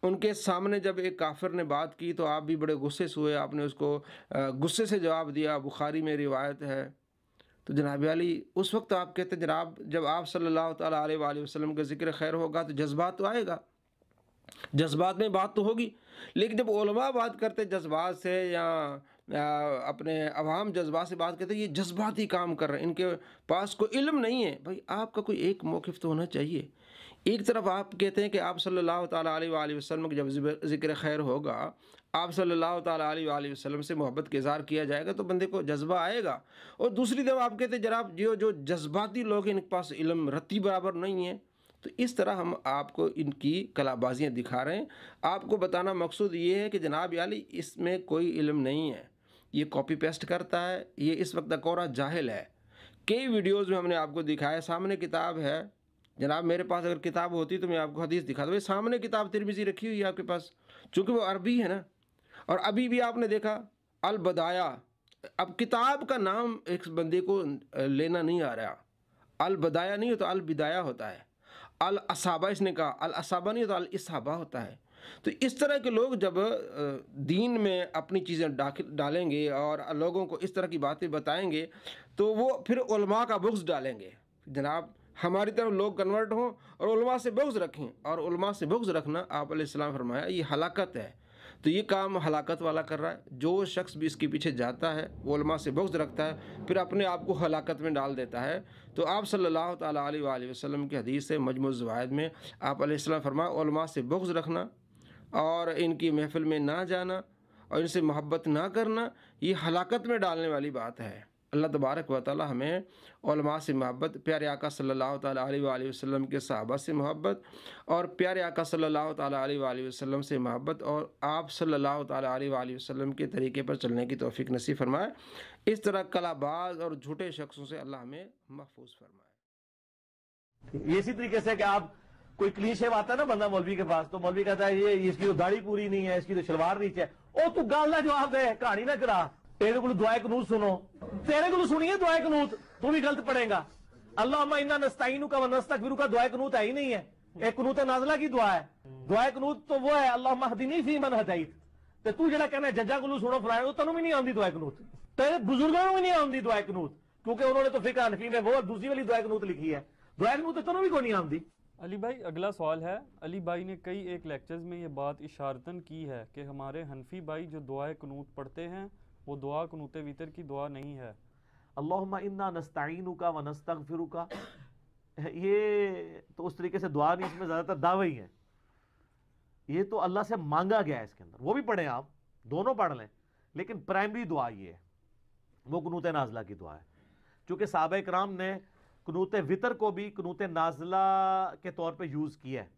उनके सामने जब एक काफिर ने बात की तो आप भी बड़े गुस्से से हुए आपने उसको गुस्से से जवाब दिया बुखारी में रिवायत है तो जनाब अली उस वक्त आप कहते जनाब जब आप सल्लल्लाहु अलैहि वसल्लम का ज़िक्र खैर होगा तो जज्बात तो आएगा जज्बात में बात तो होगी लेकिन जब ओलमा बात करते जज्बात से या अपने अवाम जज्बा से बात करते हैं ये जज्बाती काम कर रहे हैं इनके पास कोई इल्म नहीं है भाई आपका कोई एक मौक़ तो होना चाहिए एक तरफ आप कहते हैं कि आप सल्लल्लाहु तल वसम का जब ज़िक्र खैर होगा आप सल्लल्लाहु तल वसम से मोहब्बत का इजहार किया जाएगा तो बंदे को जज्बा आएगा और दूसरी तरफ आप कहते हैं जनाब जो जो जज्बाती लोग हैं इनके पास इलम रत्ती बराबर नहीं है तो इस तरह हम आपको इनकी कलाबाजियाँ दिखा रहे हैं आपको बताना मकसूद ये है कि जनाब याली इसमें कोई इलम नहीं है ये कॉपी पेस्ट करता है ये इस वक्त अकोरा जाहिल है कई वीडियोस में हमने आपको दिखाया सामने किताब है जनाब मेरे पास अगर किताब होती तो मैं आपको हदीस दिखा दूँ सामने किताब तिरमिजी रखी हुई है आपके पास चूँकि वो अरबी है ना और अभी भी आपने देखा अलबदाया अब किताब का नाम एक बंदे को लेना नहीं आ रहा अलबदाया नहीं होता अलबिदाया होता है अल असाबा इसने कहा अल असाबा नहीं होता अल इसहाबा होता है तो इस तरह के लोग जब दीन में अपनी चीज़ें डालेंगे और लोगों को इस तरह की बातें बताएंगे तो वो फिर उलमा का बुक्स डालेंगे जनाब हमारी तरफ लोग कन्वर्ट हों और उलमा से बुक्स रखें और उलमा से बुक्स रखना आप आपाम फरमाया ये हलाकत है तो ये काम हलाकत वाला कर रहा है जो शख्स भी इसके पीछे जाता है वो उलमा से बुक्स रखता है फिर अपने आप को हलाकत में डाल देता है तो आप सल्लल्लाहु सल्ला तसलम की हदीस से मजमू जवायद में आप फरमा से बुक्स रखना और इनकी महफिल में ना जाना और इनसे मोहब्बत ना करना ये हलाकत में डालने वाली बात है अल्लाह तबारक व ताली हमें से मोहब्बत प्यारे आका सल्लल्लाहु तल वसल्लम के सहाबा से मोहब्बत और प्यारे आका सल्लल्लाहु अलैहि वसल्लम से मोहब्बत और आप सल्लल्लाहु अलैहि वसल्लम के तरीके पर चलने की तोफ़ी नसीब फरमाए इस तरह कलाबाज और झूठे शख्सों से अल्लाह हमें महफूज फरमाए इसी तरीके से कि आप कोई क्लीशेव आता ना बंदा मौलवी के पास तो मौलवी कहता है ये इसकी तो दाढ़ी पूरी नहीं है इसकी तो शलवार नीचे है ओ तू गल ना जवाब दे कहानी ना करा तेरे को दुआ कनूत सुनो तेरे को सुनिए दुआ कनूत तू भी गलत पड़ेगा अल्लाह इन्ना नस्ताइन का नस्तक का दुआ कनूत है ही नहीं है एक कनूत है नाजला की दुआ है दुआ कनूत तो वो है अल्लाह महदीनी फी मन हदाइत ਤੇ तू ਜਿਹੜਾ कहना ਜੱਜਾ ਕੋਲੋਂ ਸੁਣੋ ਫਲਾਣੇ ਉਹ ਤੈਨੂੰ ਵੀ ਨਹੀਂ ਆਉਂਦੀ ਦੁਆਇ ਕਨੂਤ ਤੇਰੇ ਬਜ਼ੁਰਗਾਂ ਨੂੰ ਵੀ ਨਹੀਂ ਆਉਂਦੀ ਦੁਆਇ ਕਨੂਤ ਕਿਉਂਕਿ ਉਹਨਾਂ ਨੇ ਤਾਂ ਫਿਕਹ ਹਨਫੀ ਨੇ ਉਹ ਦੂਜੀ ਵਾਲੀ ਦੁਆਇ ਕਨੂਤ ਲਿਖੀ ਹੈ ਦੁਆਇ ਕਨੂਤ ਤੈਨੂੰ ਵੀ ਕੋਈ ਨਹੀਂ अली भाई अगला सवाल है अली भाई ने कई एक लेक्चर्स में ये बात इशारतन की है कि हमारे हनफी भाई जो दुआ कनूत पढ़ते हैं वो दुआ कनूत वितर की दुआ नहीं है अल्लाह इन्ना का व नस्तफ़िर ये तो उस तरीके से दुआ नहीं इसमें ज़्यादातर दावे ही है ये तो अल्लाह से मांगा गया है इसके अंदर वो भी पढ़ें आप दोनों पढ़ लें लेकिन प्राइमरी दुआ ये है वो कनूत नाजला की दुआ है चूँकि साहब कराम ने कनूत वितर को भी कनूत नाजला के तौर पर यूज़ किया है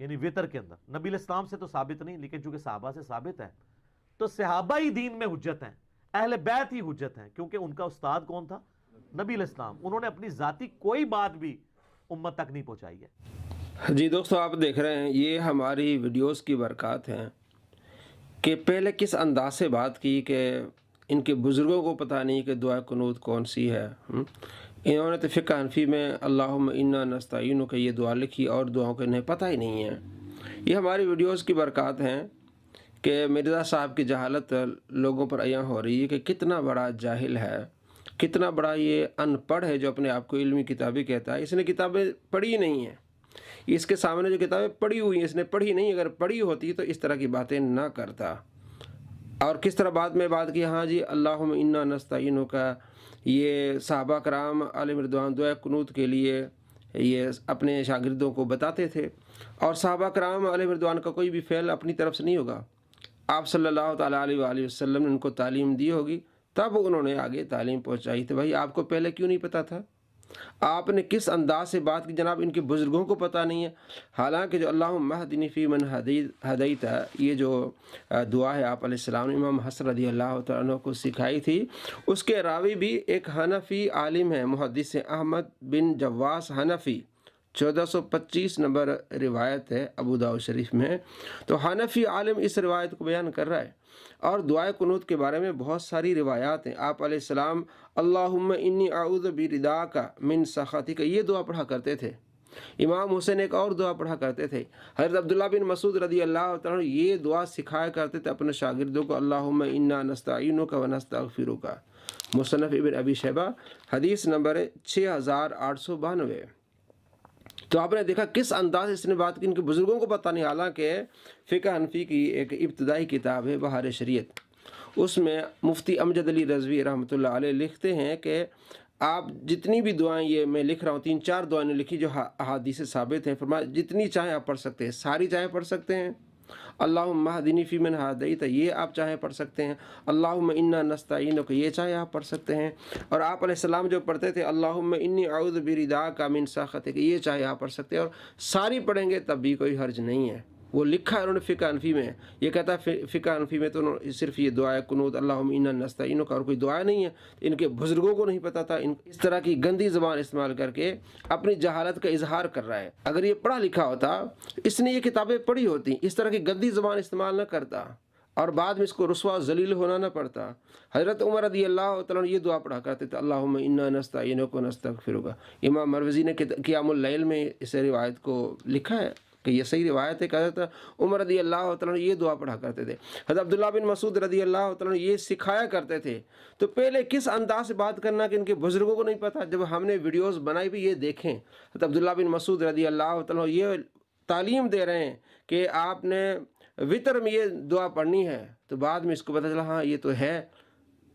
यानी वितर के अंदर नबी इस्लाम से तो साबित नहीं लेकिन चूंकि साहबा से साबित है तो सहाबा ही दीन में हजत हैं अहल बैत ही हजत हैं क्योंकि उनका उस्ताद कौन था नबी इस्लाम उन्होंने अपनी जाति कोई बात भी उम्मत तक नहीं पहुँचाई है जी दोस्तों आप देख रहे हैं ये हमारी वीडियोस की बरकत हैं कि पहले किस अंदाज से बात की कि इनके बुज़ुर्गों को पता नहीं कि दुआ कनूत कौन सी है हम्म? इन्होंने तो फ़िका हनफी में अल्लाह इन्ना नस्तिन के ये दुआ लिखी और दुआओं के इन्हें पता ही नहीं है ये हमारी वीडियोस की बरक़ात हैं कि मिर्ज़ा साहब की जहालत लोगों पर अया हो रही है कि कितना बड़ा जाहिल है कितना बड़ा ये अनपढ़ है जो अपने आप को इलमी किताबी कहता है इसने किताबें पढ़ी ही नहीं हैं इसके सामने जो किताबें पढ़ी हुई हैं इसने पढ़ी नहीं अगर पढ़ी होती तो इस तरह की बातें ना करता और किस तरह बाद में बात की हाँ जी अल्लाह इन्ना नस्तिन का ये साहबा कराम आलमरदान दुआ कनूत के लिए ये अपने शागिदों को बताते थे और साहबा कराम आलमरदान का कोई भी फ़ैल अपनी तरफ से नहीं होगा आप सल्लल्लाहु अलैहि वसल्लम ने उनको तालीम दी होगी तब उन्होंने आगे तालीम पहुंचाई थी तो भाई आपको पहले क्यों नहीं पता था आपने किस अंदाज से बात की जनाब इनके बुज़ुर्गों को पता नहीं है हालांकि जो अल्लाह महदिन फ़ीमन मन हदीद हदीत ये जो दुआ है आप सलाम इमाम हसर रदी अल्लाह तु को सिखाई थी उसके रावी भी एक हनफ़ी आलिम है मुहदस अहमद बिन जवास हनफ़ी 1425 नंबर रिवायत है अबू दाऊ शरीफ में तो हनफी आलम इस रिवायत को बयान कर रहा है और दुआ कनूत के बारे में बहुत सारी रिवायात हैं आप अल्लाम इन्नी आउद रिदा का मिन सखाती का ये दुआ पढ़ा करते थे इमाम हुसैन एक और दुआ पढ़ा करते थे हजरत अब्दुल्ला बिन मसूद रदी अल्लाह ये दुआ सिखाया करते थे अपने शागिदों को अल्लाह इन्ना नस्तान का व नस्तर का मुसनफ़ इबिन अबी शहबा हदीस नंबर छः हज़ार आठ सौ बानवे तो आपने देखा किस अंदाज इसने बात की इनके बुज़ुर्गों को पता नहीं हालांकि फ़िका हनफी की एक इब्तदाई किताब है बहार शरीत उसमें मुफ्ती अमजद अली रजवी रहमत लिखते हैं कि आप जितनी भी दुआएं ये मैं लिख रहा हूँ तीन चार दुआएं लिखी जो से साबित हैं फरमा जितनी चाहे आप पढ़ सकते हैं सारी चाहे पढ़ सकते हैं अल्लाह महदिनी फ़ीमन हादई तो ये आप चाहे पढ़ सकते हैं अल्लाह इन्ना नस्तिन को ये चाहे आप पढ़ सकते हैं और आप सलाम जो पढ़ते थे अल्लाह इन्नी आउद बिरदा का मिन साखत ये चाहे आप पढ़ सकते हैं और सारी पढ़ेंगे तब भी कोई हर्ज नहीं है वो लिखा है उन्होंने फ़िका अनफी में ये कहता है फ़िका अनफी में तो उन्होंने सिर्फ ये दुआ कनूत अल्लाह नस्ता इन का और कोई दुआ नहीं है इनके बुज़ुर्गों को नहीं पता था इन इस तरह की गंदी ज़बान इस्तेमाल करके अपनी जहालत का इजहार कर रहा है अगर ये पढ़ा लिखा होता इसने ये किताबें पढ़ी होती इस तरह की गंदी ज़बान इस्तेमाल न करता और बाद में इसको रसवा जलील होना ना पड़ता हज़रत उमर रदी अल्लाह तन ये दुआ पढ़ा करते थे अल्लाह इन्ना नस्ता इन्हों को नस्ता फिर होगा इमाम मरवजी ने कियामुल्ल में इस रिवायत को लिखा है तो ये सही रिवायत है कहते उमर रदी अल्लाह ये दुआ पढ़ा करते थे हज़र अब्दुल्ला बिन मसूद रदी अल्लाह ये सिखाया करते थे तो पहले किस अंदाज से बात करना कि इनके बुज़ुर्गों को नहीं पता जब हमने वीडियोज़ बनाई भी ये देखें हजरत अब्दुल्ला बिन मसूद रदी अल्लाह तन ये तालीम दे रहे हैं कि आपने वितर में ये दुआ पढ़नी है तो बाद में इसको पता चला हाँ ये तो है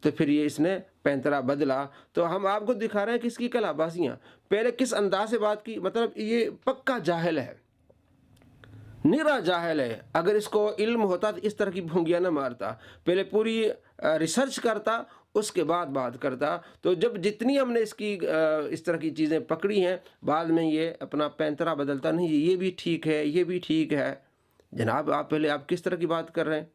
तो फिर ये इसने पैंतरा बदला तो हम आपको दिखा रहे हैं कि इसकी कलाबाजियाँ पहले किस अंदाज से बात की मतलब ये पक्का जाहल है निरा जाहल है अगर इसको इल्म होता तो इस तरह की भूंगिया ना मारता पहले पूरी रिसर्च करता उसके बाद बात करता तो जब जितनी हमने इसकी इस तरह की चीज़ें पकड़ी हैं बाद में ये अपना पैंतरा बदलता नहीं ये भी ठीक है ये भी ठीक है जनाब आप पहले आप किस तरह की बात कर रहे हैं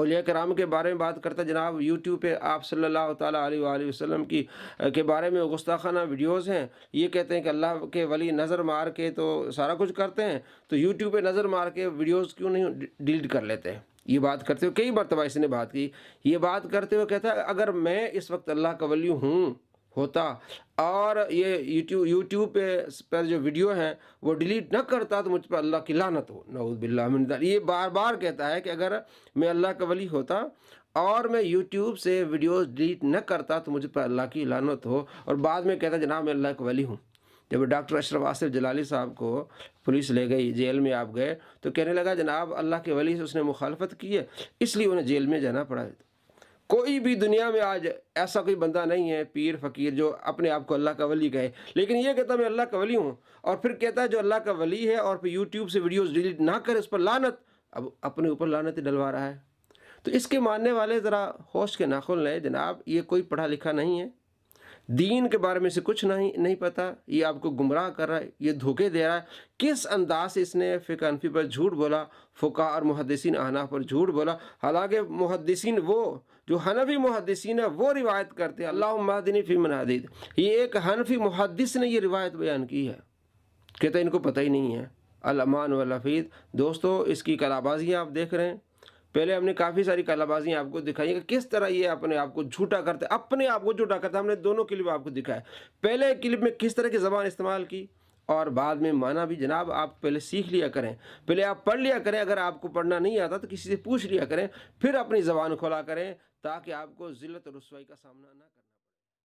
अलिया कराम के बारे में बात करता जनाब यूट्यूब पे आप सल्लल्लाहु अलैहि वसल्लम की के बारे में गुस्ताखाना वीडियोस हैं ये कहते हैं कि अल्लाह के वली नज़र मार के तो सारा कुछ करते हैं तो यूट्यूब पे नज़र मार के वीडियोस क्यों नहीं डिलीट कर लेते हैं ये बात करते हुए कई मरतबा इसने बात की ये बात करते हुए कहता है अगर मैं इस वक्त अल्लाह का वली हूँ होता और ये यूट्यूब यूट्यूब पे पर जो वीडियो है वो डिलीट न करता तो मुझ पर अल्लाह की लानत हो नऊदबिल्लामिनदार ये बार बार कहता है कि अगर मैं अल्लाह का वली होता और मैं यूट्यूब से वीडियोस डिलीट न करता तो मुझ पर अल्लाह की लानत हो और बाद में कहता जनाब मैं अल्लाह का वली हूँ जब डॉक्टर अशरफ आसिफ जलाली साहब को पुलिस ले गई जेल में आप गए तो कहने लगा जनाब अल्लाह के वली से उसने मुखालफत की है इसलिए उन्हें जेल में जाना पड़ा कोई भी दुनिया में आज ऐसा कोई बंदा नहीं है पीर फ़कीर जो अपने आप को अल्लाह का वली कहे लेकिन ये कहता मैं अल्लाह का वली हूँ और फिर कहता है जो अल्लाह का वली है और फिर यूट्यूब से वीडियोज़ डिलीट ना करे उस पर लानत अब अपने ऊपर लानत डलवा रहा है तो इसके मानने वाले ज़रा होश के नाखुल लें जनाब ये कोई पढ़ा लिखा नहीं है दीन के बारे में से कुछ नहीं नहीं पता ये आपको गुमराह कर रहा है ये धोखे दे रहा है किस अंदाज से इसने फ़िक अनफी पर झूठ बोला फ़ुका और मुहदसिन आना पर झूठ बोला हालांकि मुहदसिन वो जो हनफी मुहदसिन है वो रिवायत करते हैं अल्लाह महदिन फ़िमन हदीद ये एक हनफी मुहदस ने ये रिवायत बयान की है कहते इनको पता ही नहीं है अलमान वफ़ीद दोस्तों इसकी कलाबाजियाँ आप देख रहे हैं पहले हमने काफ़ी सारी कलाबाजियाँ आपको दिखाई कि किस तरह ये अपने आप को झूठा करते अपने आप को झूठा करते हमने दोनों क्लिप आपको दिखाया पहले क्लिप में किस तरह की ज़बान इस्तेमाल की और बाद में माना भी जनाब आप पहले सीख लिया करें पहले आप पढ़ लिया करें अगर आपको पढ़ना नहीं आता तो किसी से पूछ लिया करें फिर अपनी ज़बान खोला करें ताकि आपको ज़िलत रसवाई का सामना ना करना